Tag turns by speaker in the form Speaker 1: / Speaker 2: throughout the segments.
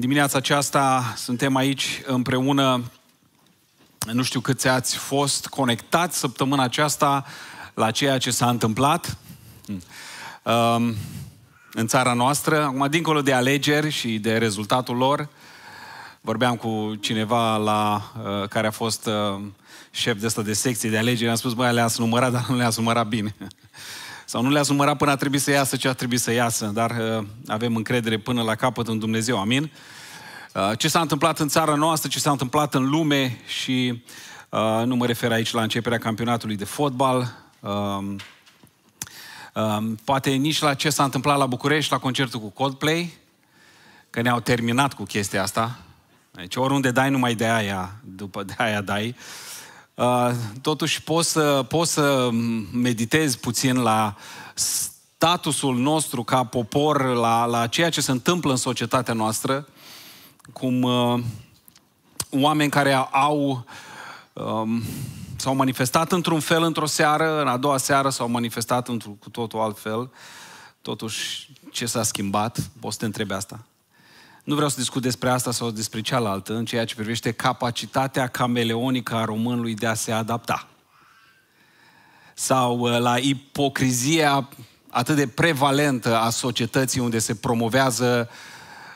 Speaker 1: În dimineața aceasta suntem aici împreună. Nu știu câți ați fost conectați săptămâna aceasta la ceea ce s-a întâmplat hmm, um, în țara noastră. Acum, dincolo de alegeri și de rezultatul lor, vorbeam cu cineva la, uh, care a fost uh, șef de asta de secție de alegeri, am spus, băi, le-ați numărat, dar nu le-ați numărat bine. sau nu le a sumărat până a trebuit să iasă ce a trebuit să iasă, dar uh, avem încredere până la capăt în Dumnezeu, amin? Uh, ce s-a întâmplat în țara noastră, ce s-a întâmplat în lume și uh, nu mă refer aici la începerea campionatului de fotbal, uh, uh, poate nici la ce s-a întâmplat la București, la concertul cu Coldplay, că ne-au terminat cu chestia asta. Deci oriunde dai, numai de aia, după de aia dai. Uh, Uh, totuși poți să, pot să meditezi puțin la statusul nostru ca popor, la, la ceea ce se întâmplă în societatea noastră, cum uh, oameni care au um, s-au manifestat într-un fel într-o seară, în a doua seară s-au manifestat într cu totul altfel. Totuși, ce s-a schimbat? Poți să te întrebi asta? Nu vreau să discut despre asta sau despre cealaltă, în ceea ce privește capacitatea cameleonică a românului de a se adapta. Sau uh, la ipocrizia atât de prevalentă a societății unde se promovează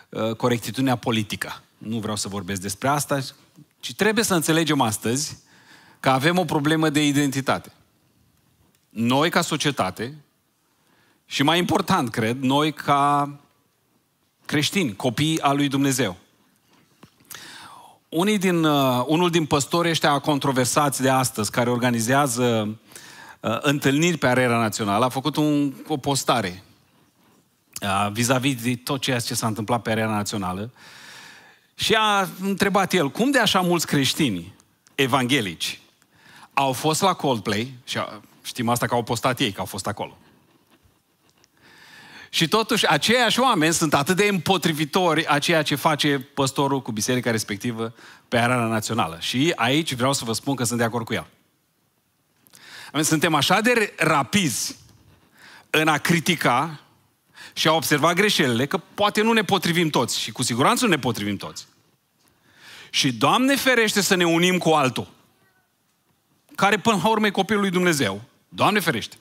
Speaker 1: uh, corectitudinea politică. Nu vreau să vorbesc despre asta, ci trebuie să înțelegem astăzi că avem o problemă de identitate. Noi ca societate și mai important, cred, noi ca creștini, copii al lui Dumnezeu. Unii din, uh, unul din păstori ăștia controversați de astăzi, care organizează uh, întâlniri pe arena națională, a făcut un, o postare uh, vis-a-vis de tot ceea ce s-a întâmplat pe arena națională și a întrebat el, cum de așa mulți creștini evanghelici au fost la Coldplay, și a, știm asta că au postat ei, că au fost acolo, și totuși, aceiași oameni sunt atât de împotrivitori a ceea ce face păstorul cu biserica respectivă pe arana națională. Și aici vreau să vă spun că sunt de acord cu el. Suntem așa de rapizi în a critica și a observa greșelile, că poate nu ne potrivim toți și cu siguranță nu ne potrivim toți. Și Doamne ferește să ne unim cu altul, care până la urmă e copilul lui Dumnezeu. Doamne ferește!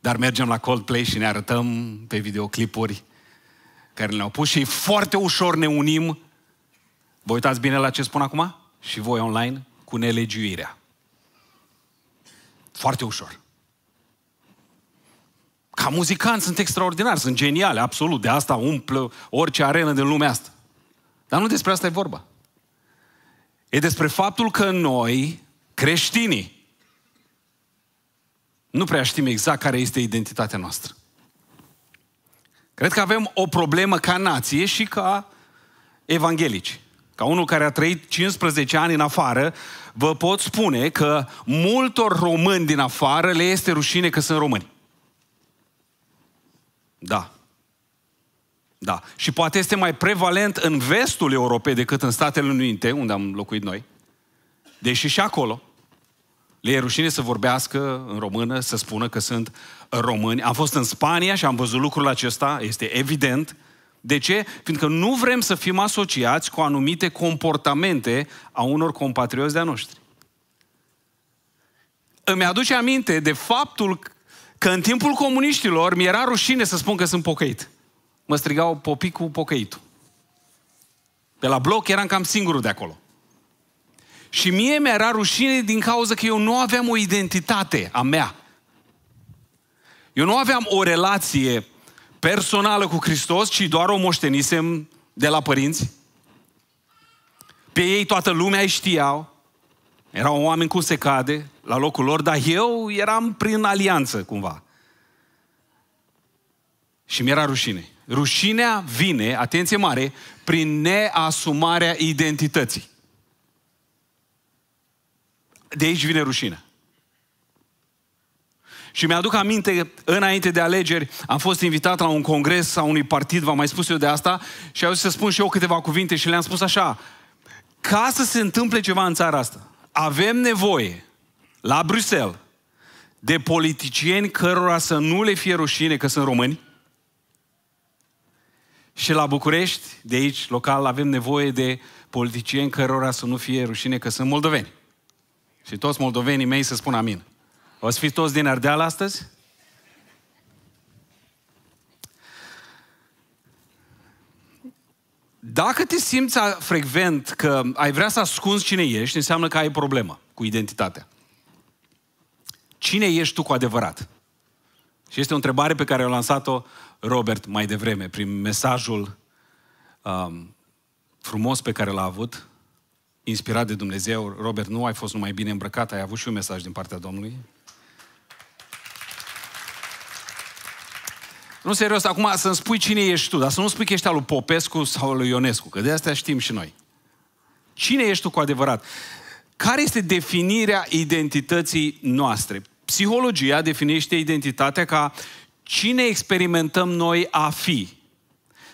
Speaker 1: Dar mergem la Coldplay și ne arătăm pe videoclipuri care ne au pus și foarte ușor ne unim. Vă uitați bine la ce spun acum? Și voi online? Cu nelegiuirea. Foarte ușor. Ca muzicanți sunt extraordinari, sunt geniale, absolut. De asta umplă orice arenă din lumea asta. Dar nu despre asta e vorba. E despre faptul că noi, creștinii, nu prea știm exact care este identitatea noastră. Cred că avem o problemă ca nație și ca evanghelici. Ca unul care a trăit 15 ani în afară, vă pot spune că multor români din afară le este rușine că sunt români. Da. Da. Și poate este mai prevalent în vestul Europei decât în Statele Unite, unde am locuit noi. Deși și acolo. Le e rușine să vorbească în română, să spună că sunt români. Am fost în Spania și am văzut lucrul acesta, este evident. De ce? Fiindcă nu vrem să fim asociați cu anumite comportamente a unor compatrioți de-a noștri. Îmi aduce aminte de faptul că în timpul comuniștilor mi era rușine să spun că sunt pocăit. Mă strigau popicul cu pocăitul. Pe la bloc eram cam singurul de acolo. Și mie mi-era rușine din cauza că eu nu aveam o identitate a mea. Eu nu aveam o relație personală cu Hristos, ci doar o moștenisem de la părinți. Pe ei toată lumea îi știau. Erau oameni cum se cade la locul lor, dar eu eram prin alianță cumva. Și mi-era rușine. Rușinea vine, atenție mare, prin neasumarea identității. De aici vine rușine. Și mi-aduc aminte, înainte de alegeri, am fost invitat la un congres a unui partid, v-am mai spus eu de asta, și au zis să spun și eu câteva cuvinte și le-am spus așa, ca să se întâmple ceva în țara asta, avem nevoie, la Bruxelles, de politicieni cărora să nu le fie rușine că sunt români, și la București, de aici, local, avem nevoie de politicieni cărora să nu fie rușine că sunt moldoveni. Și toți moldovenii mei să spun amin. O să fiți toți din Ardeal astăzi? Dacă te simți frecvent că ai vrea să ascunzi cine ești, înseamnă că ai problemă cu identitatea. Cine ești tu cu adevărat? Și este o întrebare pe care a lansat-o Robert mai devreme, prin mesajul um, frumos pe care l-a avut inspirat de Dumnezeu, Robert, nu ai fost numai bine îmbrăcat, ai avut și un mesaj din partea Domnului? Nu, serios, acum să-mi spui cine ești tu, dar să nu spui că ești al lui Popescu sau al lui Ionescu, că de asta știm și noi. Cine ești tu cu adevărat? Care este definirea identității noastre? Psihologia definește identitatea ca cine experimentăm noi a fi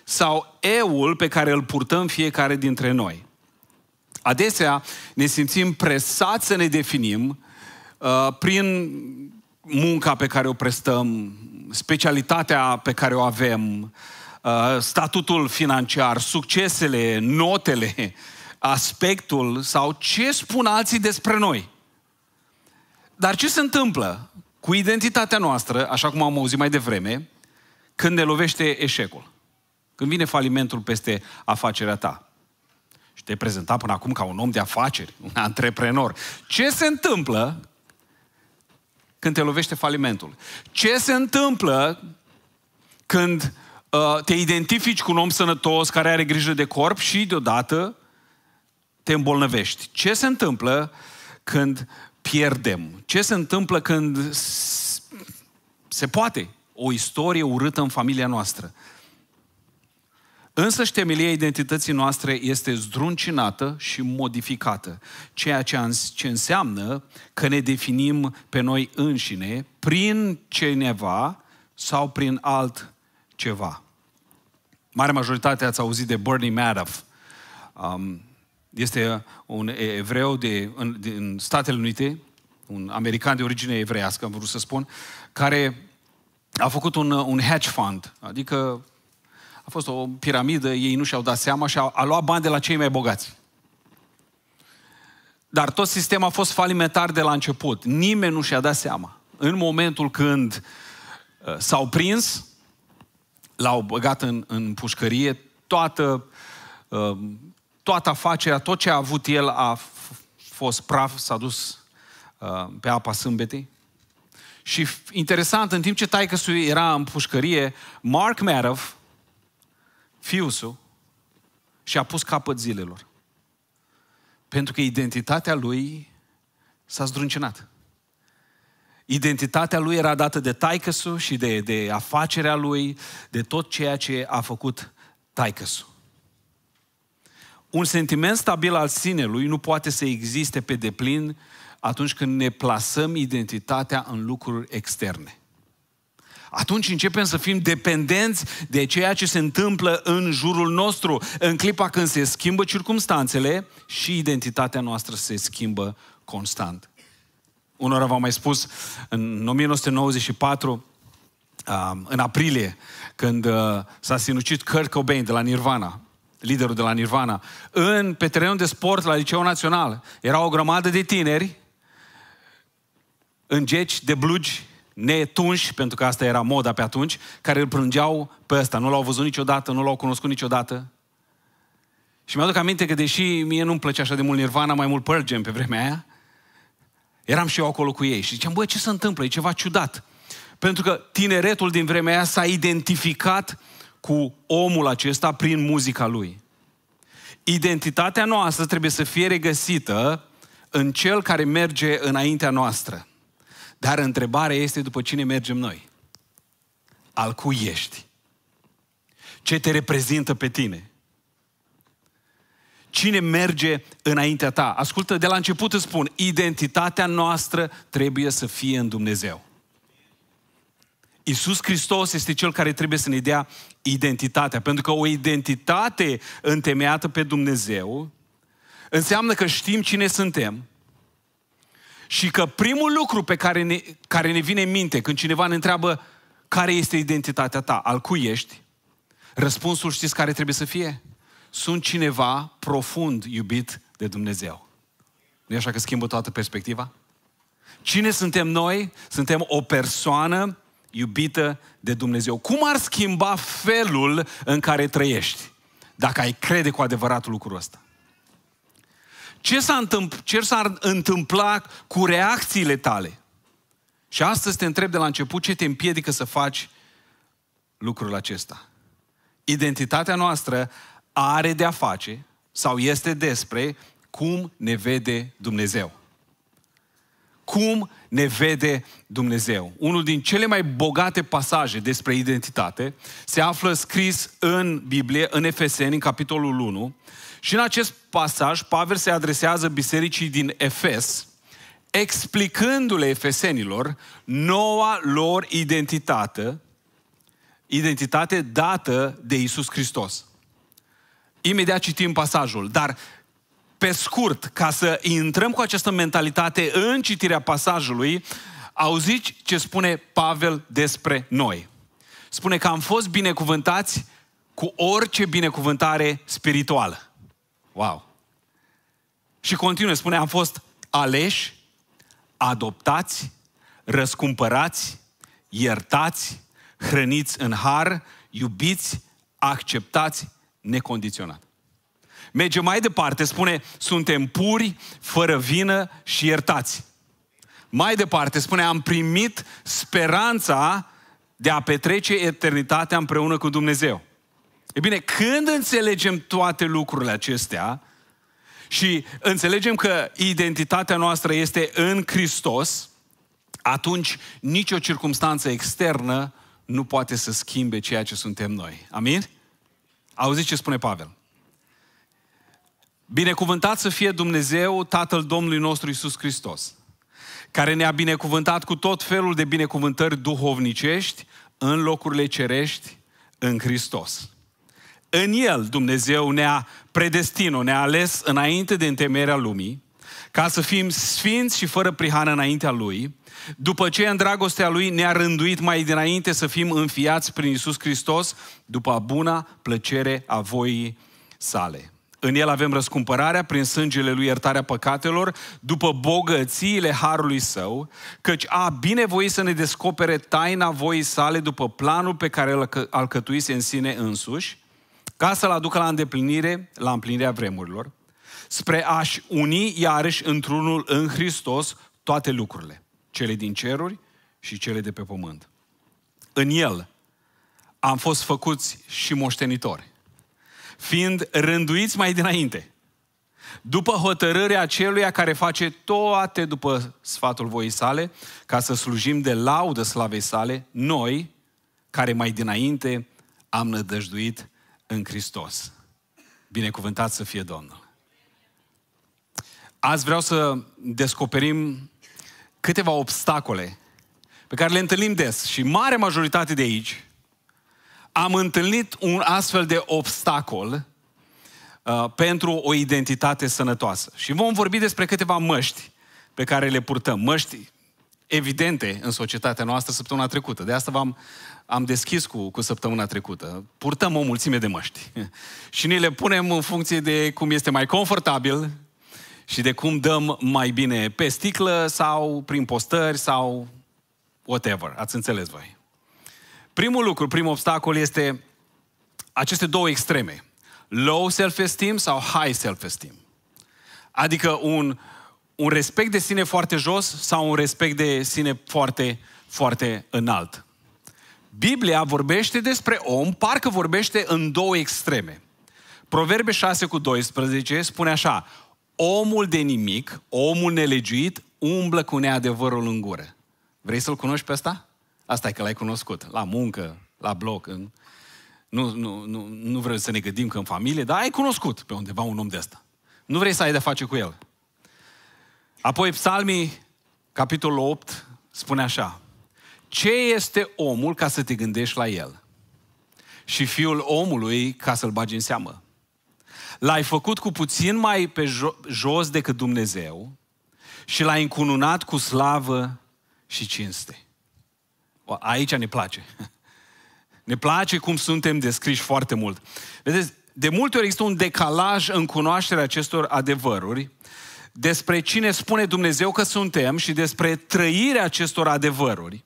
Speaker 1: sau eul pe care îl purtăm fiecare dintre noi. Adesea ne simțim presați să ne definim uh, prin munca pe care o prestăm, specialitatea pe care o avem, uh, statutul financiar, succesele, notele, aspectul sau ce spun alții despre noi. Dar ce se întâmplă cu identitatea noastră, așa cum am auzit mai devreme, când ne lovește eșecul? Când vine falimentul peste afacerea ta? și te prezentat până acum ca un om de afaceri, un antreprenor. Ce se întâmplă când te lovește falimentul? Ce se întâmplă când uh, te identifici cu un om sănătos care are grijă de corp și deodată te îmbolnăvești? Ce se întâmplă când pierdem? Ce se întâmplă când se poate o istorie urâtă în familia noastră? Însă temelia identității noastre este zdruncinată și modificată, ceea ce înseamnă că ne definim pe noi înșine prin cineva sau prin alt ceva. Mare majoritate ați auzit de Bernie Madoff. Um, este un evreu de, în, din Statele Unite, un american de origine evreiască, am vrut să spun, care a făcut un, un hedge fund, adică a fost o piramidă, ei nu și-au dat seama și a, a luat bani de la cei mai bogați. Dar tot sistemul a fost falimentar de la început. Nimeni nu și-a dat seama. În momentul când uh, s-au prins, l-au băgat în, în pușcărie, toată, uh, toată afacerea, tot ce a avut el a fost praf, s-a dus uh, pe apa sâmbetei. Și interesant, în timp ce taică era în pușcărie, Mark Marov, fiul său și a pus capăt zilelor. Pentru că identitatea lui s-a zdruncinat. Identitatea lui era dată de taicăsu și de, de afacerea lui, de tot ceea ce a făcut taicăsu. Un sentiment stabil al sinelui nu poate să existe pe deplin atunci când ne plasăm identitatea în lucruri externe atunci începem să fim dependenți de ceea ce se întâmplă în jurul nostru, în clipa când se schimbă circumstanțele și identitatea noastră se schimbă constant. Unora v-am mai spus, în 1994, în aprilie, când s-a sinucit Kurt Cobain de la Nirvana, liderul de la Nirvana, în, pe terenul de sport la Liceul Național. Era o grămadă de tineri în geci, de blugi, netunși, pentru că asta era moda pe atunci, care îl prângeau pe ăsta. Nu l-au văzut niciodată, nu l-au cunoscut niciodată. Și mi-aduc aminte că deși mie nu-mi plăcea așa de mult Nirvana, mai mult Pearl Jam pe vremea aia, eram și eu acolo cu ei și ziceam, băi, ce se întâmplă? E ceva ciudat. Pentru că tineretul din vremea aia s-a identificat cu omul acesta prin muzica lui. Identitatea noastră trebuie să fie regăsită în cel care merge înaintea noastră. Dar întrebarea este după cine mergem noi. Al cui ești? Ce te reprezintă pe tine? Cine merge înaintea ta? Ascultă, de la început îți spun, identitatea noastră trebuie să fie în Dumnezeu. Iisus Hristos este Cel care trebuie să ne dea identitatea, pentru că o identitate întemeiată pe Dumnezeu înseamnă că știm cine suntem, și că primul lucru pe care ne, care ne vine în minte când cineva ne întreabă care este identitatea ta, al cui ești, răspunsul știți care trebuie să fie? Sunt cineva profund iubit de Dumnezeu. Nu e așa că schimbă toată perspectiva? Cine suntem noi? Suntem o persoană iubită de Dumnezeu. Cum ar schimba felul în care trăiești dacă ai crede cu adevărat lucrul ăsta? ce, s-a întâmpl- ce s-ar întâmpla cu reacțiile tale? Și astăzi te întreb de la început ce te împiedică să faci lucrul acesta. Identitatea noastră are de a face sau este despre cum ne vede Dumnezeu. Cum ne vede Dumnezeu. Unul din cele mai bogate pasaje despre identitate se află scris în Biblie, în Efeseni, în capitolul 1 și în acest pasaj, Pavel se adresează bisericii din Efes, explicându-le efesenilor noua lor identitate, identitate dată de Isus Hristos. Imediat citim pasajul, dar pe scurt, ca să intrăm cu această mentalitate în citirea pasajului, auziți ce spune Pavel despre noi. Spune că am fost binecuvântați cu orice binecuvântare spirituală. Wow! Și continuă, spune, am fost aleși, adoptați, răscumpărați, iertați, hrăniți în har, iubiți, acceptați necondiționat. Merge mai departe, spune, suntem puri, fără vină și iertați. Mai departe, spune, am primit speranța de a petrece eternitatea împreună cu Dumnezeu. E bine, când înțelegem toate lucrurile acestea și înțelegem că identitatea noastră este în Hristos, atunci nicio circunstanță externă nu poate să schimbe ceea ce suntem noi. Amin? Auziți ce spune Pavel. Binecuvântat să fie Dumnezeu, Tatăl Domnului nostru Isus Hristos, care ne-a binecuvântat cu tot felul de binecuvântări duhovnicești în locurile cerești în Hristos. În El Dumnezeu ne-a predestinat, ne-a ales înainte de întemeierea lumii, ca să fim sfinți și fără prihană înaintea Lui, după ce în dragostea Lui ne-a rânduit mai dinainte să fim înfiați prin Isus Hristos, după buna plăcere a voii sale. În el avem răscumpărarea prin sângele lui iertarea păcatelor, după bogățiile harului său, căci a binevoit să ne descopere taina voii sale după planul pe care îl alcătuise în sine însuși, ca să-l aducă la îndeplinire, la împlinirea vremurilor, spre a-și uni iarăși într-unul în Hristos toate lucrurile, cele din ceruri și cele de pe pământ. În El am fost făcuți și moștenitori, fiind rânduiți mai dinainte, după hotărârea celuia care face toate după sfatul voii sale, ca să slujim de laudă slavei sale, noi, care mai dinainte am nădăjduit în Hristos. Binecuvântat să fie Domnul! Azi vreau să descoperim câteva obstacole pe care le întâlnim des și mare majoritate de aici am întâlnit un astfel de obstacol uh, pentru o identitate sănătoasă. Și vom vorbi despre câteva măști pe care le purtăm. Măști evidente în societatea noastră săptămâna trecută. De asta v-am am deschis cu, cu săptămâna trecută. Purtăm o mulțime de măști și ne le punem în funcție de cum este mai confortabil și de cum dăm mai bine pe sticlă sau prin postări sau whatever. Ați înțeles voi. Primul lucru, primul obstacol este aceste două extreme. Low self-esteem sau high self-esteem. Adică un uh, un respect de sine foarte jos sau un respect de sine foarte, foarte înalt. Biblia vorbește despre om, parcă vorbește în două extreme. Proverbe 6 cu 12 spune așa, omul de nimic, omul nelegiuit, umblă cu neadevărul în gură. Vrei să-l cunoști pe asta? Asta e că l-ai cunoscut, la muncă, la bloc, în... Nu, nu, nu, nu vreau să ne gândim că în familie, dar ai cunoscut pe undeva un om de asta. Nu vrei să ai de face cu el. Apoi Psalmii, capitolul 8, spune așa. Ce este omul ca să te gândești la el? Și fiul omului ca să-l bagi în seamă. L-ai făcut cu puțin mai pe jo- jos decât Dumnezeu și l-ai încununat cu slavă și cinste. Aici ne place. Ne place cum suntem descriși foarte mult. Vedeți, de multe ori există un decalaj în cunoașterea acestor adevăruri, despre cine spune Dumnezeu că suntem și despre trăirea acestor adevăruri.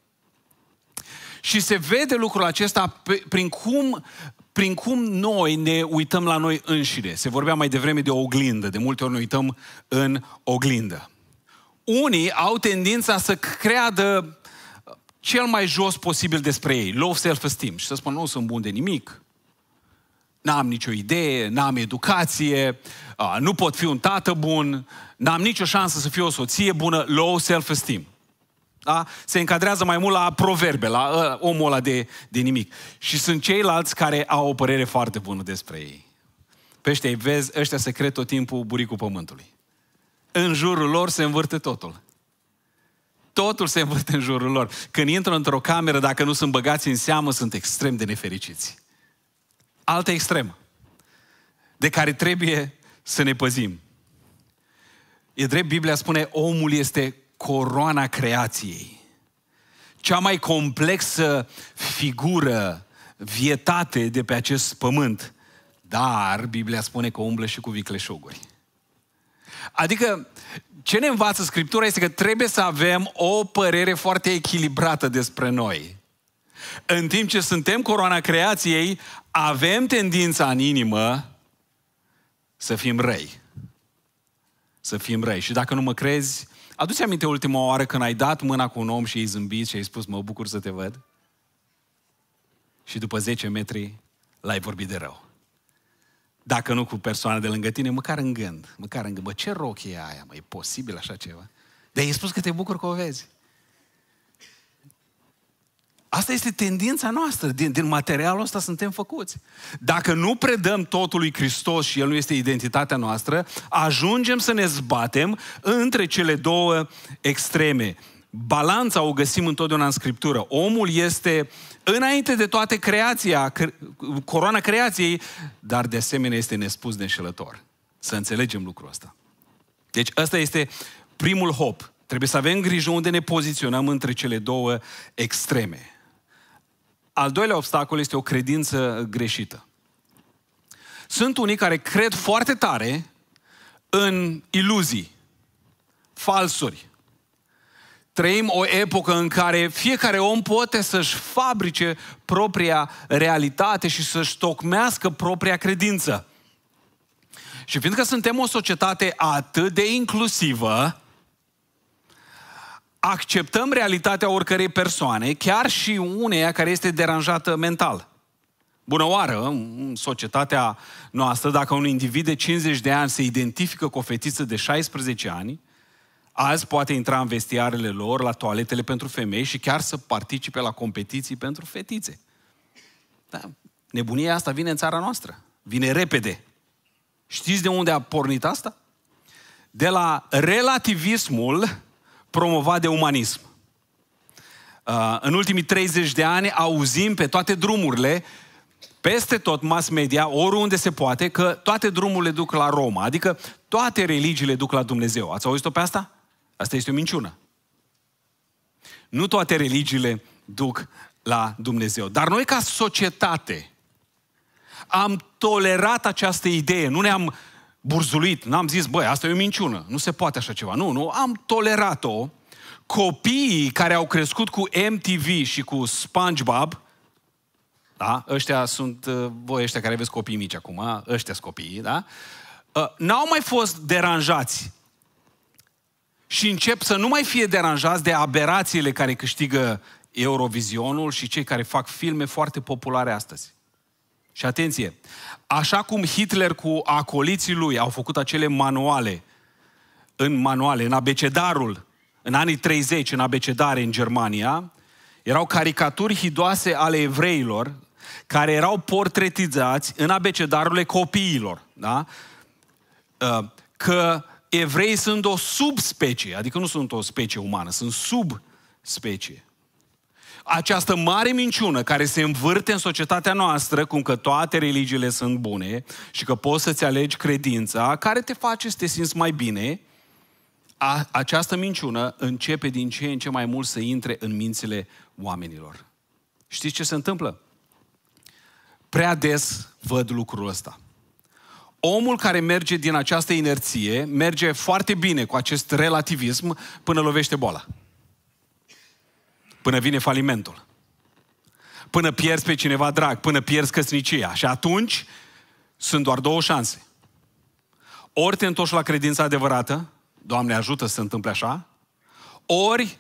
Speaker 1: Și se vede lucrul acesta prin cum, prin cum noi ne uităm la noi înșine. Se vorbea mai devreme de oglindă, de multe ori ne uităm în oglindă. Unii au tendința să creadă cel mai jos posibil despre ei, low self-esteem, și să spună, nu sunt bun de nimic, n-am nicio idee, n-am educație, nu pot fi un tată bun, n-am nicio șansă să fiu o soție bună, low self-esteem. Da? Se încadrează mai mult la proverbe, la uh, omul ăla de, de nimic. Și sunt ceilalți care au o părere foarte bună despre ei. Pe ăștia vezi, ăștia se cred tot timpul buricul pământului. În jurul lor se învârte totul. Totul se învârte în jurul lor. Când intră într-o cameră, dacă nu sunt băgați în seamă, sunt extrem de nefericiți altă extremă, de care trebuie să ne păzim. E drept, Biblia spune, omul este coroana creației. Cea mai complexă figură, vietate de pe acest pământ. Dar Biblia spune că umblă și cu vicleșoguri. Adică, ce ne învață Scriptura este că trebuie să avem o părere foarte echilibrată despre noi. În timp ce suntem coroana creației, avem tendința în inimă să fim răi. Să fim răi. Și dacă nu mă crezi, aduți aminte ultima oară când ai dat mâna cu un om și ai zâmbit și ai spus, mă bucur să te văd? Și după 10 metri l-ai vorbit de rău. Dacă nu cu persoana de lângă tine, măcar în gând. Măcar în gând. Bă, ce rochie e aia, mă? E posibil așa ceva? Dar ai spus că te bucur că o vezi. Asta este tendința noastră, din, din materialul ăsta suntem făcuți. Dacă nu predăm totul lui Hristos și El nu este identitatea noastră, ajungem să ne zbatem între cele două extreme. Balanța o găsim întotdeauna în Scriptură. Omul este înainte de toate creația, coroana creației, dar de asemenea este nespus de înșelător. Să înțelegem lucrul ăsta. Deci ăsta este primul hop. Trebuie să avem grijă unde ne poziționăm între cele două extreme. Al doilea obstacol este o credință greșită. Sunt unii care cred foarte tare în iluzii, falsuri. Trăim o epocă în care fiecare om poate să-și fabrice propria realitate și să-și tocmească propria credință. Și fiindcă suntem o societate atât de inclusivă, acceptăm realitatea oricărei persoane, chiar și uneia care este deranjată mental. Bună oară, în societatea noastră, dacă un individ de 50 de ani se identifică cu o fetiță de 16 ani, azi poate intra în vestiarele lor, la toaletele pentru femei și chiar să participe la competiții pentru fetițe. Da, nebunia asta vine în țara noastră. Vine repede. Știți de unde a pornit asta? De la relativismul promovat de umanism. Uh, în ultimii 30 de ani auzim pe toate drumurile, peste tot mass media, oriunde se poate, că toate drumurile duc la Roma, adică toate religiile duc la Dumnezeu. Ați auzit-o pe asta? Asta este o minciună. Nu toate religiile duc la Dumnezeu. Dar noi ca societate am tolerat această idee, nu ne-am, burzulit, n-am zis, băi, asta e o minciună, nu se poate așa ceva. Nu, nu, am tolerat-o. Copiii care au crescut cu MTV și cu SpongeBob, da, ăștia sunt, uh, voi ăștia care aveți copii mici acum, ăștia sunt copiii, da, uh, n-au mai fost deranjați și încep să nu mai fie deranjați de aberațiile care câștigă Eurovizionul și cei care fac filme foarte populare astăzi. Și atenție, Așa cum Hitler cu acoliții lui au făcut acele manuale, în manuale, în abecedarul, în anii 30, în abecedare în Germania, erau caricaturi hidoase ale evreilor, care erau portretizați în abecedarurile copiilor. Da? Ă, că evreii sunt o subspecie, adică nu sunt o specie umană, sunt subspecie această mare minciună care se învârte în societatea noastră, cum că toate religiile sunt bune și că poți să-ți alegi credința care te face să te simți mai bine, a, această minciună începe din ce în ce mai mult să intre în mințile oamenilor. Știți ce se întâmplă? Prea des văd lucrul ăsta. Omul care merge din această inerție merge foarte bine cu acest relativism până lovește boala până vine falimentul. Până pierzi pe cineva drag, până pierzi căsnicia. Și atunci sunt doar două șanse. Ori te întorci la credința adevărată, Doamne ajută să se întâmple așa, ori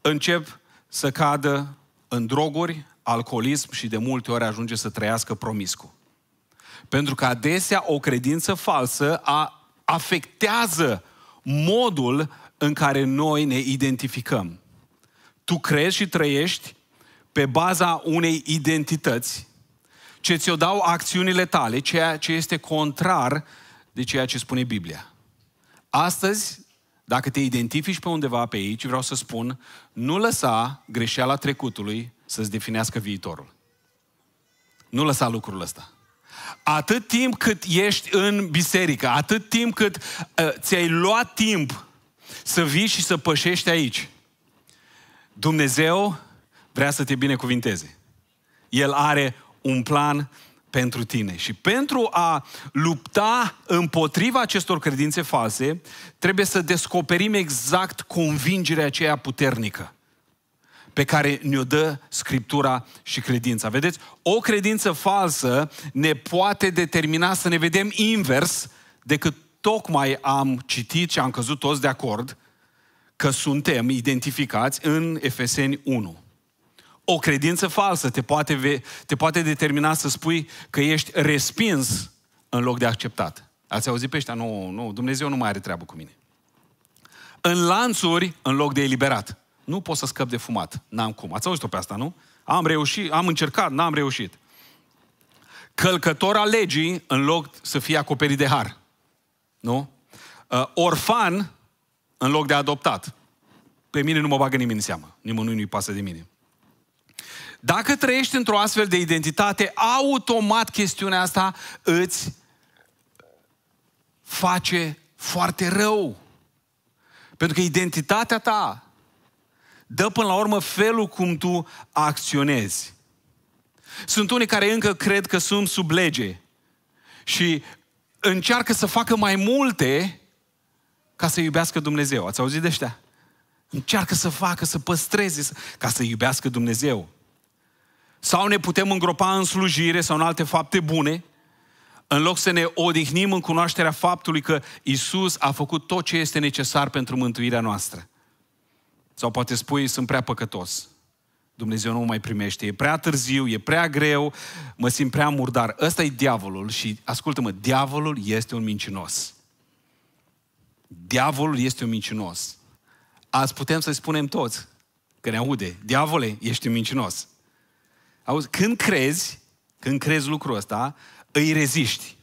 Speaker 1: încep să cadă în droguri, alcoolism și de multe ori ajunge să trăiască promiscu. Pentru că adesea o credință falsă a, afectează modul în care noi ne identificăm tu crezi și trăiești pe baza unei identități ce ți-o dau acțiunile tale, ceea ce este contrar de ceea ce spune Biblia. Astăzi, dacă te identifici pe undeva pe aici, vreau să spun, nu lăsa greșeala trecutului să-ți definească viitorul. Nu lăsa lucrul ăsta. Atât timp cât ești în biserică, atât timp cât uh, ți-ai luat timp să vii și să pășești aici, Dumnezeu vrea să te binecuvinteze. El are un plan pentru tine. Și pentru a lupta împotriva acestor credințe false, trebuie să descoperim exact convingerea aceea puternică pe care ne-o dă Scriptura și credința. Vedeți, o credință falsă ne poate determina să ne vedem invers decât tocmai am citit și am căzut toți de acord că suntem identificați în Efeseni 1. O credință falsă te poate, te poate determina să spui că ești respins în loc de acceptat. Ați auzit pe ăștia? Nu, nu, Dumnezeu nu mai are treabă cu mine. În lanțuri, în loc de eliberat. Nu pot să scăp de fumat. N-am cum. Ați auzit-o pe asta, nu? Am reușit, am încercat, n-am reușit. Călcător al legii, în loc să fie acoperit de har. Nu? Uh, orfan, în loc de adoptat. Pe mine nu mă bagă nimeni în seamă, nimănui nu-i pasă de mine. Dacă trăiești într-o astfel de identitate, automat chestiunea asta îți face foarte rău. Pentru că identitatea ta dă până la urmă felul cum tu acționezi. Sunt unii care încă cred că sunt sub lege și încearcă să facă mai multe ca să iubească Dumnezeu. Ați auzit de ăștia? Încearcă să facă, să păstreze, să... ca să iubească Dumnezeu. Sau ne putem îngropa în slujire sau în alte fapte bune, în loc să ne odihnim în cunoașterea faptului că Isus a făcut tot ce este necesar pentru mântuirea noastră. Sau poate spui, sunt prea păcătos. Dumnezeu nu mai primește. E prea târziu, e prea greu, mă simt prea murdar. Ăsta e diavolul și, ascultă-mă, diavolul este un mincinos. Diavolul este un mincinos. Azi putem să-i spunem toți, că ne aude, diavole, ești un mincinos. Auzi, când crezi, când crezi lucrul ăsta, îi reziști.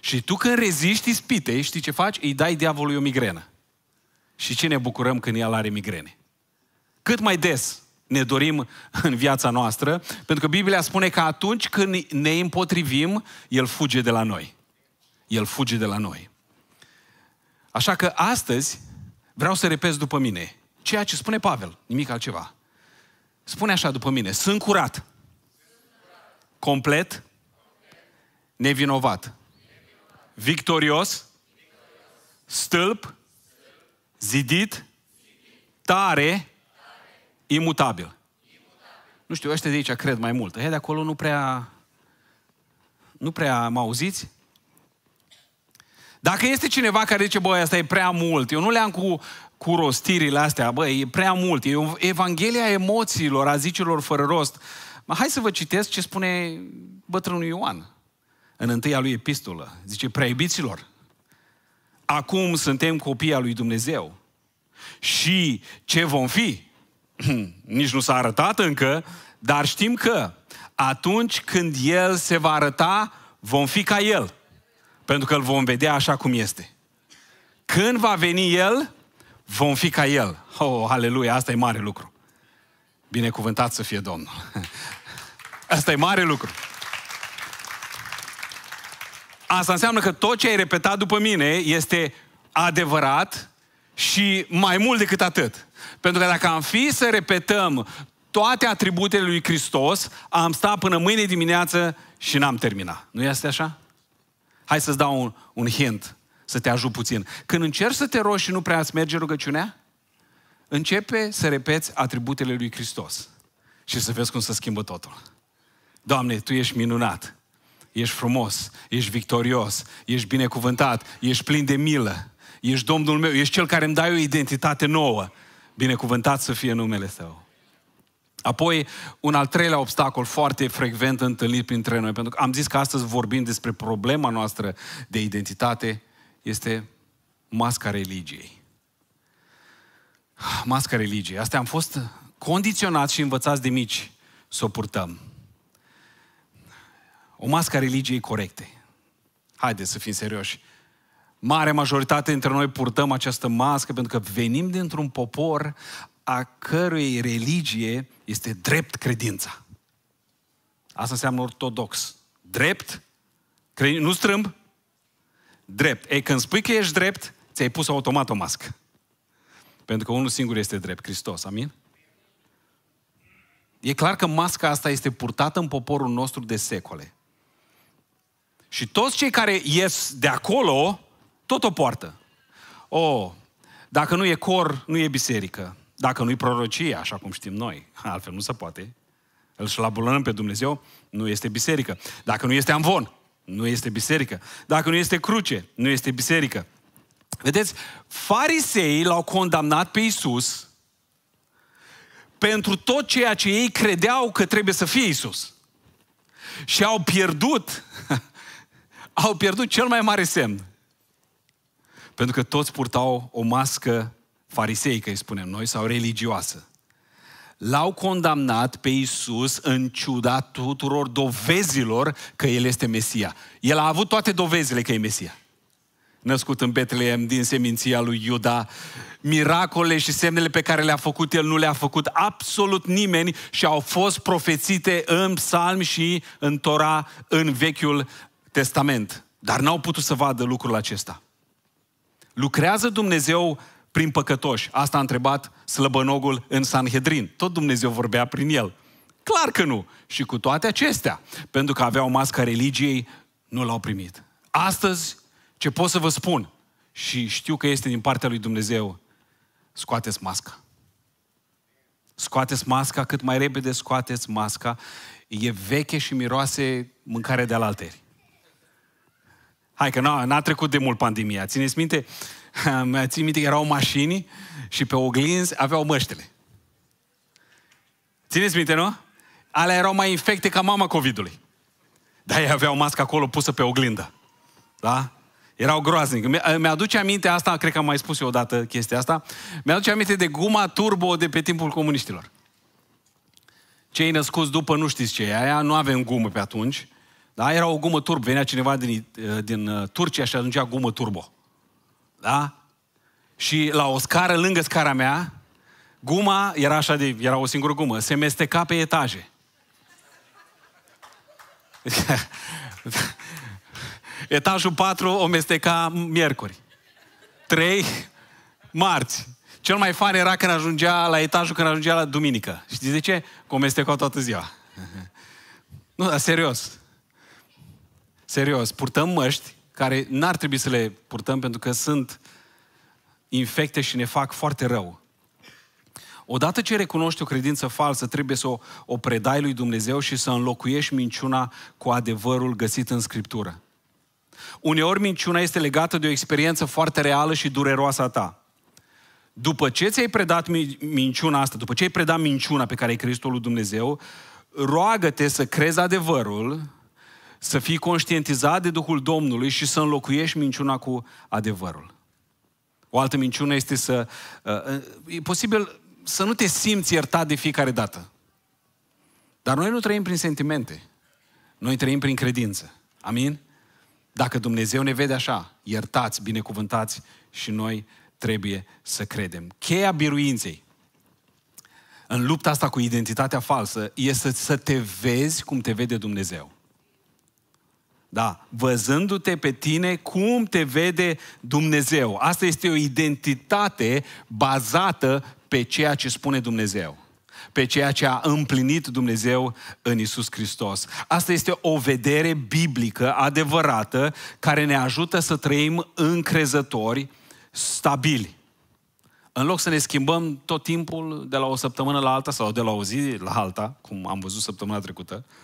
Speaker 1: Și tu când reziști ispitei, știi ce faci? Îi dai diavolului o migrenă. Și ce ne bucurăm când el are migrene? Cât mai des ne dorim în viața noastră, pentru că Biblia spune că atunci când ne împotrivim, el fuge de la noi. El fuge de la noi. Așa că astăzi vreau să repez după mine ceea ce spune Pavel, nimic altceva. Spune așa după mine, sunt curat, complet, nevinovat, victorios, stâlp, zidit, tare, imutabil. Nu știu, ăștia de aici cred mai mult. Ăia de acolo nu prea, nu prea mă auziți? Dacă este cineva care zice, băi, asta e prea mult, eu nu le-am cu, cu rostirile astea, băi, e prea mult, e Evanghelia emoțiilor, a zicilor fără rost. Hai să vă citesc ce spune bătrânul Ioan în întâia lui epistolă. Zice, prea iubiților, acum suntem copii al lui Dumnezeu. Și ce vom fi? Nici nu s-a arătat încă, dar știm că atunci când El se va arăta, vom fi ca El. Pentru că îl vom vedea așa cum este. Când va veni El, vom fi ca El. Oh, aleluia, asta e mare lucru. Binecuvântat să fie Domnul. Asta e mare lucru. Asta înseamnă că tot ce ai repetat după mine este adevărat și mai mult decât atât. Pentru că dacă am fi să repetăm toate atributele lui Hristos, am stat până mâine dimineață și n-am terminat. Nu este așa? Hai să-ți dau un, un hint, să te ajut puțin. Când încerci să te rogi și nu prea îți merge rugăciunea, începe să repeți atributele lui Hristos și să vezi cum se schimbă totul. Doamne, Tu ești minunat, ești frumos, ești victorios, ești binecuvântat, ești plin de milă, ești Domnul meu, ești Cel care îmi dai o identitate nouă. Binecuvântat să fie numele Tău. Apoi, un al treilea obstacol foarte frecvent întâlnit printre noi, pentru că am zis că astăzi vorbim despre problema noastră de identitate, este masca religiei. Masca religiei. Asta am fost condiționați și învățați de mici să o purtăm. O masca religiei corecte. Haideți să fim serioși. Mare majoritate dintre noi purtăm această mască pentru că venim dintr-un popor a cărui religie este drept credința. Asta înseamnă ortodox. Drept, credin... nu strâmb, drept. Ei, când spui că ești drept, ți-ai pus automat o mască. Pentru că unul singur este drept, Hristos, amin? E clar că masca asta este purtată în poporul nostru de secole. Și toți cei care ies de acolo, tot o poartă. O, oh, dacă nu e cor, nu e biserică. Dacă nu-i prorocie, așa cum știm noi, altfel nu se poate, îl șlabulăm pe Dumnezeu, nu este biserică. Dacă nu este amvon, nu este biserică. Dacă nu este cruce, nu este biserică. Vedeți, fariseii l-au condamnat pe Isus pentru tot ceea ce ei credeau că trebuie să fie Isus. Și au pierdut, au pierdut cel mai mare semn. Pentru că toți purtau o mască fariseică îi spunem noi, sau religioasă. L-au condamnat pe Isus în ciuda tuturor dovezilor că El este Mesia. El a avut toate dovezile că e Mesia. Născut în Betlehem din seminția lui Iuda, miracole și semnele pe care le-a făcut El nu le-a făcut absolut nimeni și au fost profețite în psalmi și în Tora în Vechiul Testament. Dar n-au putut să vadă lucrul acesta. Lucrează Dumnezeu prin păcătoși. Asta a întrebat slăbănogul în Sanhedrin. Tot Dumnezeu vorbea prin el. Clar că nu. Și cu toate acestea, pentru că aveau masca religiei, nu l-au primit. Astăzi, ce pot să vă spun, și știu că este din partea lui Dumnezeu, scoateți masca. Scoateți masca cât mai repede, scoateți masca. E veche și miroase mâncare de alalteri. Hai că n-a, n-a trecut de mult pandemia. Țineți minte, uh, Mă țin minte că erau mașini și pe oglinzi aveau măștele. Țineți minte, nu? Alea erau mai infecte ca mama COVID-ului. Dar ei aveau masca acolo pusă pe oglindă. Da? Erau groaznic. Mi-aduce aminte asta, cred că am mai spus eu odată chestia asta, mi-aduce aminte de guma turbo de pe timpul comuniștilor. Cei născuți după nu știți ce e aia, nu avem gumă pe atunci, da? Era o gumă turbo, venea cineva din, uh, din uh, Turcia și aducea gumă turbo. Da? Și la o scară lângă scara mea, guma era așa de, era o singură gumă, se mesteca pe etaje. Etajul 4 o mesteca miercuri. 3 marți. Cel mai fan era când ajungea la etajul, când ajungea la duminică. Știți de ce? Că o mestecau toată ziua. Nu, dar serios. Serios, purtăm măști care n-ar trebui să le purtăm pentru că sunt infecte și ne fac foarte rău. Odată ce recunoști o credință falsă, trebuie să o, o predai lui Dumnezeu și să înlocuiești minciuna cu adevărul găsit în Scriptură. Uneori minciuna este legată de o experiență foarte reală și dureroasă a ta. După ce ți-ai predat minciuna asta, după ce ai predat minciuna pe care ai crezut-o lui Dumnezeu, roagă-te să crezi adevărul să fii conștientizat de Duhul Domnului și să înlocuiești minciuna cu adevărul. O altă minciună este să... Uh, e posibil să nu te simți iertat de fiecare dată. Dar noi nu trăim prin sentimente. Noi trăim prin credință. Amin? Dacă Dumnezeu ne vede așa, iertați, binecuvântați și noi trebuie să credem. Cheia biruinței în lupta asta cu identitatea falsă este să te vezi cum te vede Dumnezeu. Da, văzându-te pe tine cum te vede Dumnezeu. Asta este o identitate bazată pe ceea ce spune Dumnezeu pe ceea ce a împlinit Dumnezeu în Isus Hristos. Asta este o vedere biblică adevărată care ne ajută să trăim încrezători, stabili. În loc să ne schimbăm tot timpul de la o săptămână la alta sau de la o zi la alta, cum am văzut săptămâna trecută, uh,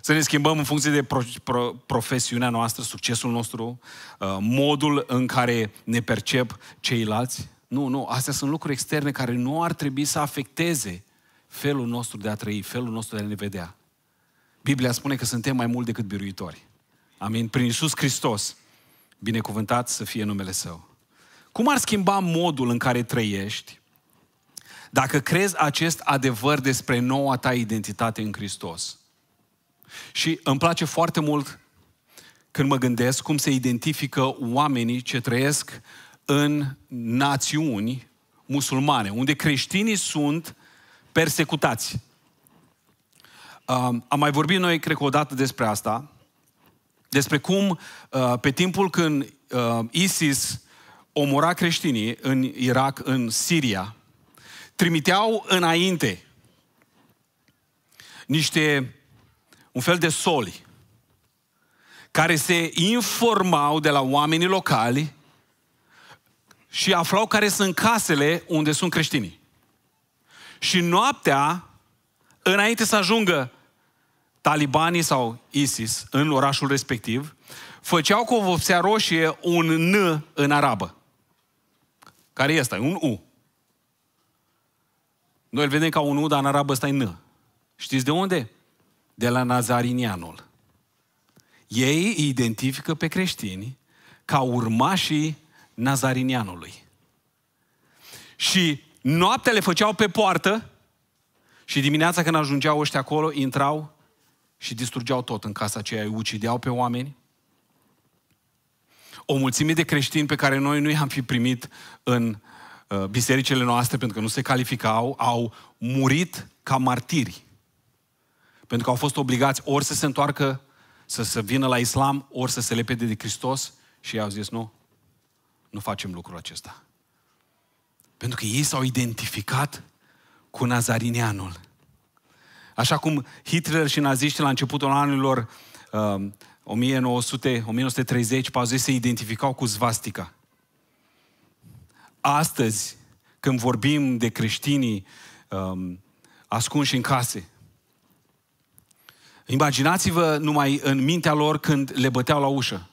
Speaker 1: să ne schimbăm în funcție de pro, pro, profesiunea noastră, succesul nostru, uh, modul în care ne percep ceilalți. Nu, nu, astea sunt lucruri externe care nu ar trebui să afecteze felul nostru de a trăi, felul nostru de a ne vedea. Biblia spune că suntem mai mult decât biruitori. Amin? Prin Iisus Hristos, binecuvântat să fie numele Său. Cum ar schimba modul în care trăiești dacă crezi acest adevăr despre noua ta identitate în Hristos? Și îmi place foarte mult când mă gândesc cum se identifică oamenii ce trăiesc în națiuni musulmane, unde creștinii sunt persecutați. Am mai vorbit noi, cred că odată despre asta, despre cum uh, pe timpul când uh, ISIS omora creștinii în Irak, în Siria, trimiteau înainte niște un fel de soli care se informau de la oamenii locali și aflau care sunt casele unde sunt creștinii. Și noaptea, înainte să ajungă talibanii sau ISIS în orașul respectiv, făceau cu o vopsea roșie un N în arabă. Care este Un U. Noi îl vedem ca un U, dar în arabă ăsta e N. Știți de unde? de la Nazarinianul. Ei identifică pe creștini ca urmașii Nazarinianului. Și noaptea le făceau pe poartă și dimineața când ajungeau ăștia acolo, intrau și distrugeau tot în casa aceea, îi ucideau pe oameni. O mulțime de creștini pe care noi nu i-am fi primit în uh, bisericele noastre pentru că nu se calificau, au murit ca martiri pentru că au fost obligați ori să se întoarcă, să, se vină la islam, ori să se lepede de Hristos și ei au zis nu, nu facem lucrul acesta. Pentru că ei s-au identificat cu nazarineanul. Așa cum Hitler și naziștii la începutul anilor uh, 1900, 1930, zis se identificau cu zvastica. Astăzi, când vorbim de creștinii um, ascunși în case, Imaginați-vă numai în mintea lor când le băteau la ușă.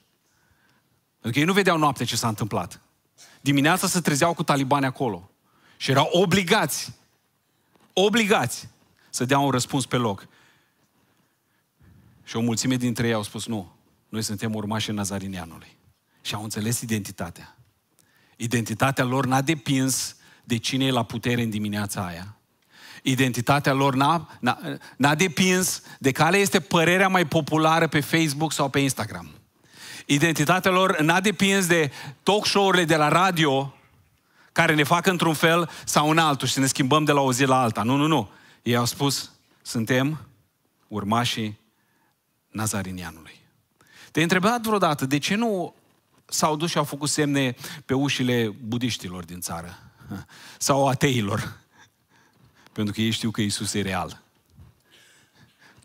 Speaker 1: Pentru că ei nu vedeau noapte ce s-a întâmplat. Dimineața se trezeau cu talibani acolo. Și erau obligați, obligați să dea un răspuns pe loc. Și o mulțime dintre ei au spus, nu, noi suntem urmașii Nazarinianului. Și au înțeles identitatea. Identitatea lor n-a depins de cine e la putere în dimineața aia, Identitatea lor n-a, n-a, n-a depins de care este părerea mai populară pe Facebook sau pe Instagram. Identitatea lor n-a depins de talk show-urile de la radio care ne fac într-un fel sau în altul și ne schimbăm de la o zi la alta. Nu, nu, nu. Ei au spus, suntem urmașii Nazarinianului. Te-ai întrebat vreodată de ce nu s-au dus și au făcut semne pe ușile budiștilor din țară sau ateilor pentru că ei știu că Isus e real.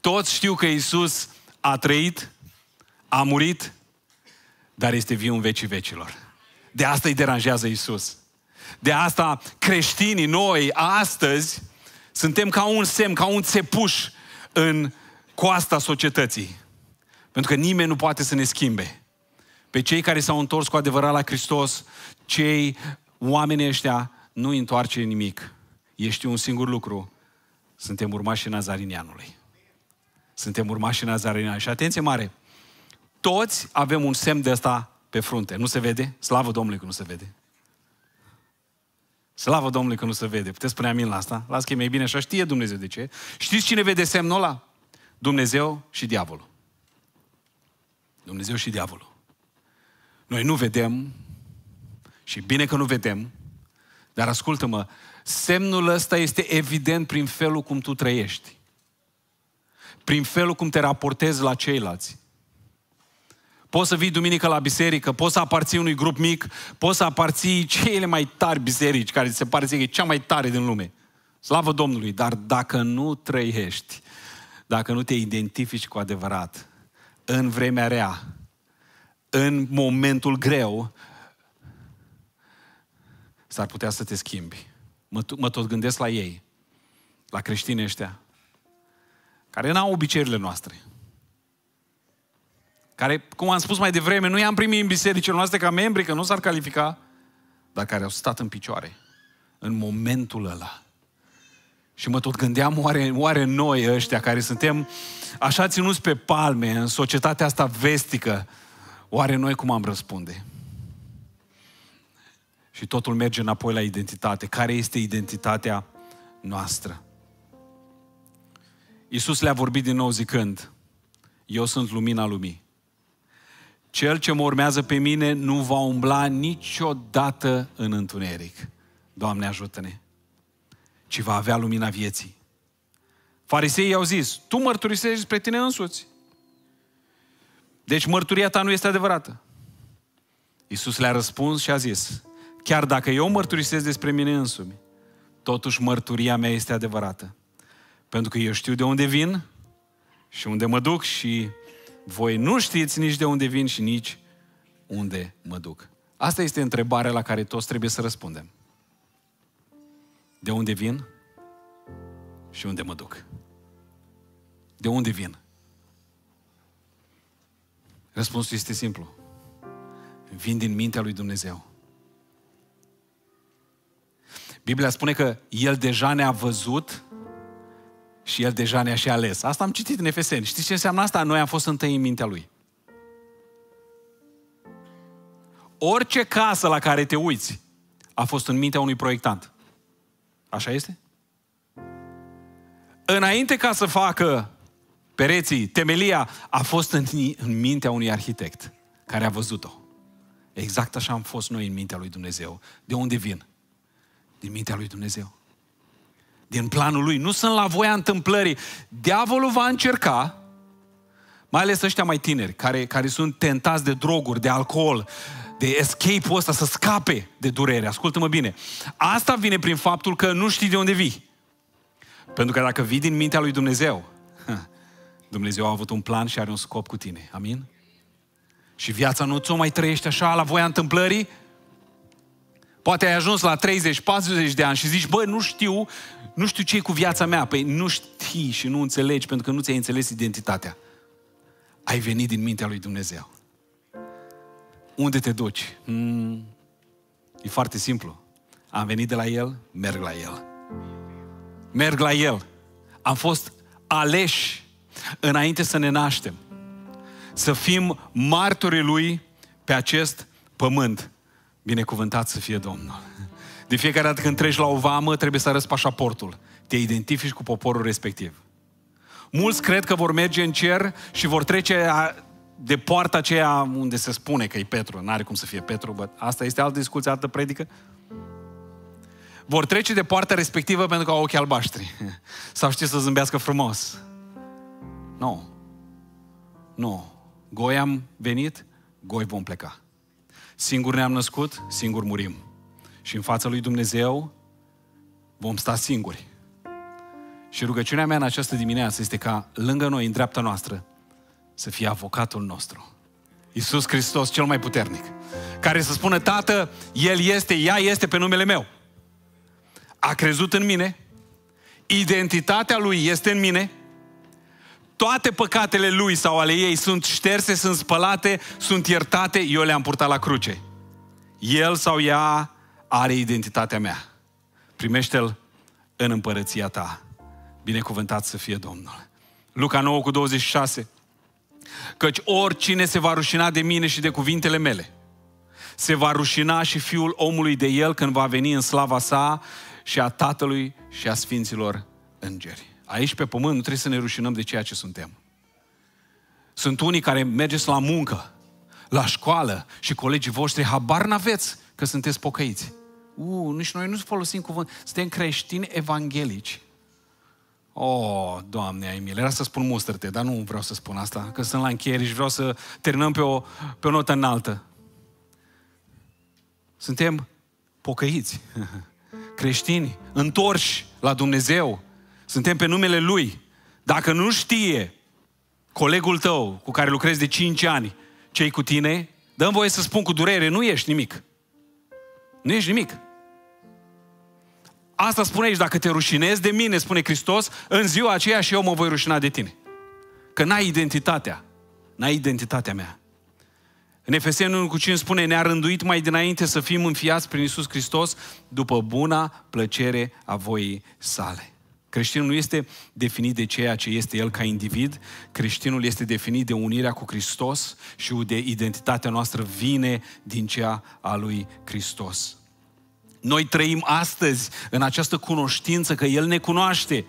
Speaker 1: Toți știu că Isus a trăit, a murit, dar este viu în vecii vecilor. De asta îi deranjează Isus. De asta creștinii noi astăzi suntem ca un semn, ca un țepuș în coasta societății. Pentru că nimeni nu poate să ne schimbe. Pe cei care s-au întors cu adevărat la Hristos, cei oameni ăștia nu întoarce nimic. Ești știu un singur lucru, suntem urmașii Nazarinianului. Suntem urmașii Nazarinianului. Și atenție mare, toți avem un semn de asta pe frunte. Nu se vede? Slavă Domnului că nu se vede. Slavă Domnului că nu se vede. Puteți spune amin la asta? Las că e mai bine așa. Știe Dumnezeu de ce. Știți cine vede semnul ăla? Dumnezeu și diavolul. Dumnezeu și diavolul. Noi nu vedem și bine că nu vedem, dar ascultă-mă, Semnul ăsta este evident prin felul cum tu trăiești, prin felul cum te raportezi la ceilalți. Poți să vii duminică la biserică, poți să aparții unui grup mic, poți să aparții cele mai tari biserici, care se pare că e cea mai tare din lume. Slavă Domnului! Dar dacă nu trăiești, dacă nu te identifici cu adevărat, în vremea rea, în momentul greu, s-ar putea să te schimbi. Mă, mă tot gândesc la ei, la creștinii ăștia, care n-au obiceiurile noastre. Care, cum am spus mai devreme, nu i-am primit în bisericile noastre ca membri, că nu s-ar califica, dar care au stat în picioare în momentul ăla. Și mă tot gândeam, oare, oare noi ăștia care suntem așa ținuți pe palme în societatea asta vestică, oare noi cum am răspunde? Și totul merge înapoi la identitate. Care este identitatea noastră? Iisus le-a vorbit din nou zicând, eu sunt lumina lumii. Cel ce mă urmează pe mine nu va umbla niciodată în întuneric. Doamne ajută-ne! Ci va avea lumina vieții. Fariseii au zis, tu mărturisești pe tine însuți. Deci mărturia ta nu este adevărată. Iisus le-a răspuns și a zis, Chiar dacă eu mărturisesc despre mine însumi, totuși mărturia mea este adevărată. Pentru că eu știu de unde vin și unde mă duc și voi nu știți nici de unde vin și nici unde mă duc. Asta este întrebarea la care toți trebuie să răspundem. De unde vin și unde mă duc? De unde vin? Răspunsul este simplu. Vin din mintea lui Dumnezeu. Biblia spune că El deja ne-a văzut și El deja ne-a și ales. Asta am citit în Efeseni. Știți ce înseamnă asta? Noi am fost întâi în mintea Lui. Orice casă la care te uiți a fost în mintea unui proiectant. Așa este? Înainte ca să facă pereții, temelia, a fost în, în mintea unui arhitect care a văzut-o. Exact așa am fost noi în mintea lui Dumnezeu. De unde vin? din mintea lui Dumnezeu. Din planul lui. Nu sunt la voia întâmplării. Diavolul va încerca, mai ales ăștia mai tineri, care, care sunt tentați de droguri, de alcool, de escape-ul ăsta, să scape de durere. Ascultă-mă bine. Asta vine prin faptul că nu știi de unde vii. Pentru că dacă vii din mintea lui Dumnezeu, Dumnezeu a avut un plan și are un scop cu tine. Amin? Și viața nu ți-o mai trăiește așa la voia întâmplării, Poate ai ajuns la 30-40 de ani și zici, bă, nu știu, nu știu ce e cu viața mea. Păi nu știi și nu înțelegi pentru că nu ți-ai înțeles identitatea. Ai venit din mintea lui Dumnezeu. Unde te duci? Mm, e foarte simplu. Am venit de la El, merg la El. Merg la El. Am fost aleși înainte să ne naștem. Să fim martorii Lui pe acest pământ. Binecuvântat să fie Domnul. De fiecare dată când treci la o vamă, trebuie să arăți pașaportul. Te identifici cu poporul respectiv. Mulți cred că vor merge în cer și vor trece de poarta aceea unde se spune că e Petru. N-are cum să fie Petru, bă! asta este altă discuție, altă predică. Vor trece de poarta respectivă pentru că au ochii albaștri. Sau știe să zâmbească frumos. Nu. No. Nu. No. Goi am venit, goi vom pleca. Singur ne-am născut, singur murim. Și în fața lui Dumnezeu vom sta singuri. Și rugăciunea mea în această dimineață este ca lângă noi, în dreapta noastră, să fie avocatul nostru. Iisus Hristos, cel mai puternic, care să spună, Tată, El este, ea este pe numele meu. A crezut în mine, identitatea Lui este în mine, toate păcatele lui sau ale ei sunt șterse, sunt spălate, sunt iertate, eu le-am purtat la cruce. El sau ea are identitatea mea. Primește-l în împărăția ta. Binecuvântat să fie Domnul. Luca 9 cu 26. Căci oricine se va rușina de mine și de cuvintele mele, se va rușina și fiul omului de el când va veni în slava sa și a Tatălui și a Sfinților Îngeri. Aici pe pământ nu trebuie să ne rușinăm de ceea ce suntem. Sunt unii care mergeți la muncă, la școală și colegii voștri habar n-aveți că sunteți pocăiți. U, nici noi nu folosim cuvânt. Suntem creștini evanghelici. O, oh, Doamne, ai mile, era să spun mustrăte, dar nu vreau să spun asta, că sunt la încheiere și vreau să terminăm pe o, pe o notă înaltă. Suntem pocăiți, creștini, întorși la Dumnezeu, suntem pe numele Lui. Dacă nu știe colegul tău cu care lucrezi de 5 ani cei cu tine, dăm voie să spun cu durere, nu ești nimic. Nu ești nimic. Asta spune aici, dacă te rușinezi de mine, spune Hristos, în ziua aceea și eu mă voi rușina de tine. Că n-ai identitatea. N-ai identitatea mea. În Efeseni 1 cu 5 spune, ne-a rânduit mai dinainte să fim înfiați prin Isus Hristos după buna plăcere a voii sale. Creștinul nu este definit de ceea ce este el ca individ, creștinul este definit de unirea cu Hristos și de identitatea noastră vine din cea a lui Hristos. Noi trăim astăzi în această cunoștință că El ne cunoaște.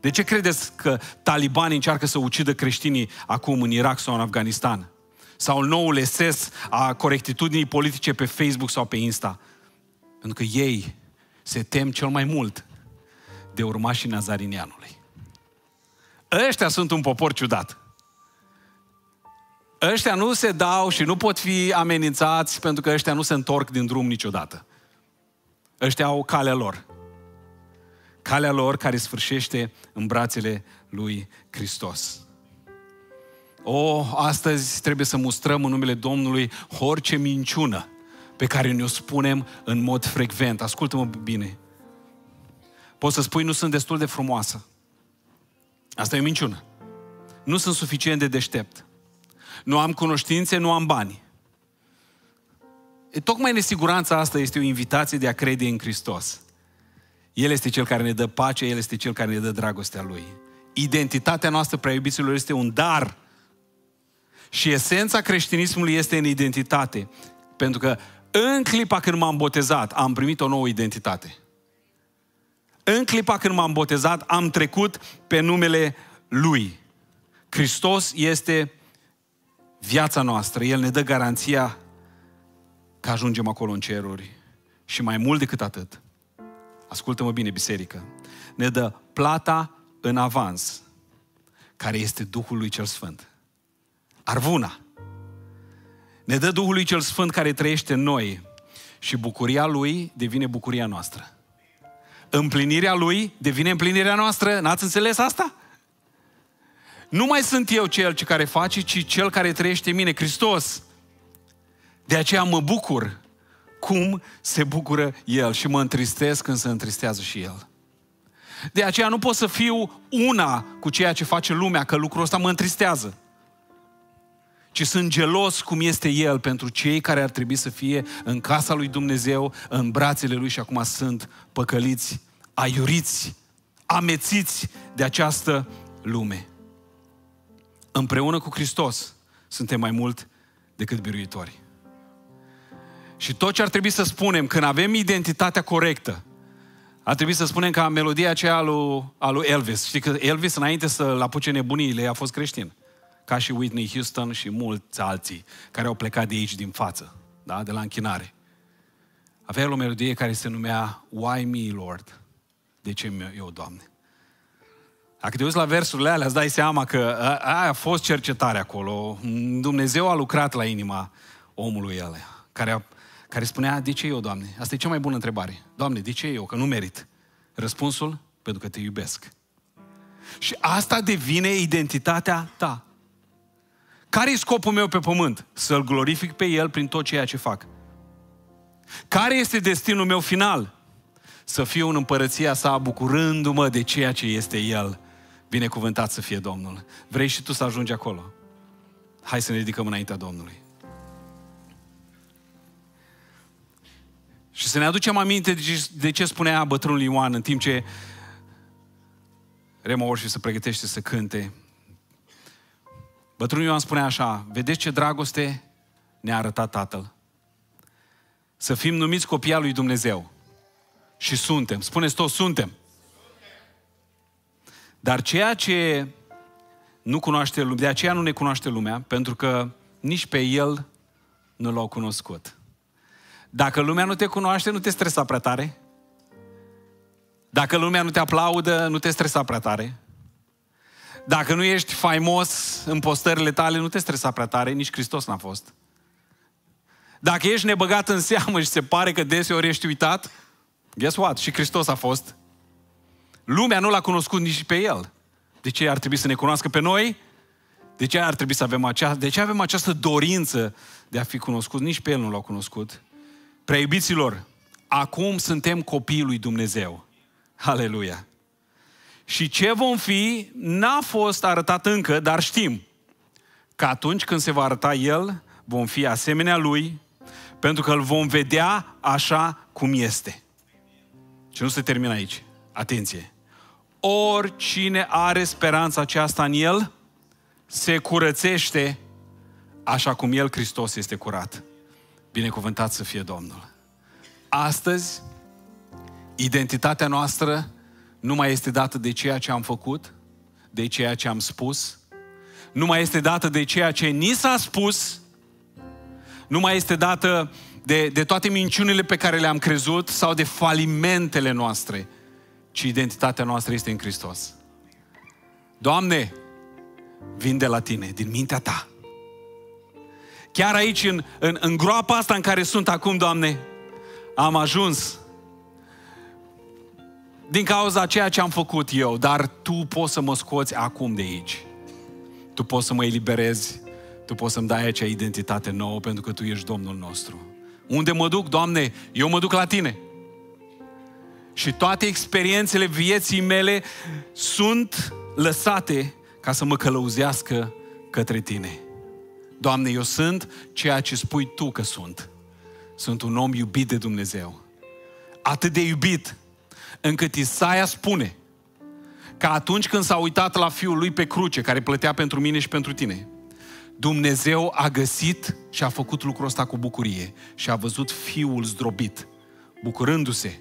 Speaker 1: De ce credeți că talibanii încearcă să ucidă creștinii acum în Irak sau în Afganistan? Sau noul SS a corectitudinii politice pe Facebook sau pe Insta? Pentru că ei se tem cel mai mult de urmașii Nazarinianului. Ăștia sunt un popor ciudat. Ăștia nu se dau și nu pot fi amenințați pentru că ăștia nu se întorc din drum niciodată. Ăștia au calea lor. Calea lor care sfârșește în brațele lui Hristos. O, astăzi trebuie să mustrăm în numele Domnului orice minciună pe care ne-o spunem în mod frecvent. Ascultă-mă bine, Poți să spui, nu sunt destul de frumoasă. Asta e o minciună. Nu sunt suficient de deștept. Nu am cunoștințe, nu am bani. E, tocmai nesiguranța asta este o invitație de a crede în Hristos. El este Cel care ne dă pace, El este Cel care ne dă dragostea Lui. Identitatea noastră, prea iubiților, este un dar. Și esența creștinismului este în identitate. Pentru că în clipa când m-am botezat, am primit o nouă identitate. În clipa când m-am botezat, am trecut pe numele Lui. Hristos este viața noastră. El ne dă garanția că ajungem acolo în ceruri. Și mai mult decât atât, ascultă-mă bine, biserică, ne dă plata în avans, care este Duhul lui Cel Sfânt. Arvuna. Ne dă Duhul lui Cel Sfânt care trăiește în noi și bucuria lui devine bucuria noastră împlinirea lui devine împlinirea noastră. N-ați înțeles asta? Nu mai sunt eu cel ce care face, ci cel care trăiește în mine, Hristos. De aceea mă bucur cum se bucură El și mă întristez când se întristează și El. De aceea nu pot să fiu una cu ceea ce face lumea, că lucrul ăsta mă întristează ci sunt gelos cum este El pentru cei care ar trebui să fie în casa lui Dumnezeu, în brațele Lui și acum sunt păcăliți, aiuriți, amețiți de această lume. Împreună cu Hristos suntem mai mult decât biruitori. Și tot ce ar trebui să spunem când avem identitatea corectă, ar trebui să spunem ca melodia aceea a lui, Elvis. Știi că Elvis, înainte să-l apuce nebuniile, a fost creștin ca și Whitney Houston și mulți alții care au plecat de aici din față, da? de la închinare. Avea el o melodie care se numea Why Me, Lord? De ce eu, Doamne? Dacă te uiți la versurile alea, îți dai seama că aia a fost cercetare acolo. Dumnezeu a lucrat la inima omului alea, care, a, care spunea, de ce eu, Doamne? Asta e cea mai bună întrebare. Doamne, de ce eu? Că nu merit. Răspunsul? Pentru că te iubesc. Și asta devine identitatea ta care e scopul meu pe pământ? Să-L glorific pe El prin tot ceea ce fac. Care este destinul meu final? Să fiu în împărăția sa, bucurându-mă de ceea ce este El. Binecuvântat să fie Domnul. Vrei și tu să ajungi acolo? Hai să ne ridicăm înaintea Domnului. Și să ne aducem aminte de ce spunea bătrânul Ioan în timp ce Remo și se pregătește să cânte. Bătrânul Ioan spune așa, vedeți ce dragoste ne-a arătat Tatăl. Să fim numiți copii al lui Dumnezeu. Și suntem. Spuneți toți, suntem. Dar ceea ce nu cunoaște lumea, de aceea nu ne cunoaște lumea, pentru că nici pe el nu l-au cunoscut. Dacă lumea nu te cunoaște, nu te stresa prea tare. Dacă lumea nu te aplaudă, nu te stresa prea tare. Dacă nu ești faimos în postările tale, nu te stresa prea tare, nici Hristos n-a fost. Dacă ești nebăgat în seamă și se pare că deseori ești uitat, guess what? Și Hristos a fost. Lumea nu l-a cunoscut nici pe El. De ce ar trebui să ne cunoască pe noi? De ce ar trebui să avem această, de ce avem această dorință de a fi cunoscut? Nici pe El nu l-au cunoscut. Preibiților, acum suntem copiii lui Dumnezeu. Aleluia! Și ce vom fi n-a fost arătat încă, dar știm că atunci când se va arăta El, vom fi asemenea Lui, pentru că îl vom vedea așa cum este. Și nu se termină aici. Atenție! Oricine are speranța aceasta în El, se curățește așa cum El, Hristos, este curat. Binecuvântat să fie Domnul! Astăzi, identitatea noastră nu mai este dată de ceea ce am făcut, de ceea ce am spus, nu mai este dată de ceea ce ni s-a spus, nu mai este dată de, de toate minciunile pe care le-am crezut sau de falimentele noastre, ci identitatea noastră este în Hristos. Doamne, vin de la Tine, din mintea Ta. Chiar aici, în, în, în groapa asta în care sunt acum, Doamne, am ajuns din cauza ceea ce am făcut eu, dar tu poți să mă scoți acum de aici. Tu poți să mă eliberezi, tu poți să-mi dai acea identitate nouă pentru că tu ești Domnul nostru. Unde mă duc, Doamne? Eu mă duc la Tine. Și toate experiențele vieții mele sunt lăsate ca să mă călăuzească către Tine. Doamne, eu sunt ceea ce spui Tu că sunt. Sunt un om iubit de Dumnezeu. Atât de iubit încât Isaia spune că atunci când s-a uitat la fiul lui pe cruce, care plătea pentru mine și pentru tine, Dumnezeu a găsit și a făcut lucrul ăsta cu bucurie și a văzut fiul zdrobit, bucurându-se,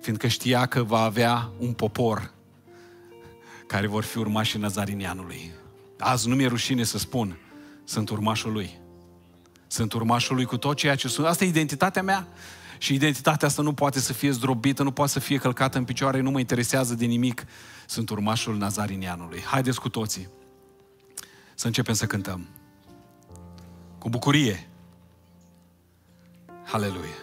Speaker 1: fiindcă știa că va avea un popor care vor fi urmașii Nazarinianului. Azi nu mi-e rușine să spun, sunt urmașul lui. Sunt urmașul lui cu tot ceea ce sunt. Asta e identitatea mea. Și identitatea asta nu poate să fie zdrobită, nu poate să fie călcată în picioare, nu mă interesează de nimic. Sunt urmașul Nazarinianului. Haideți cu toții să începem să cântăm. Cu bucurie. Hallelujah.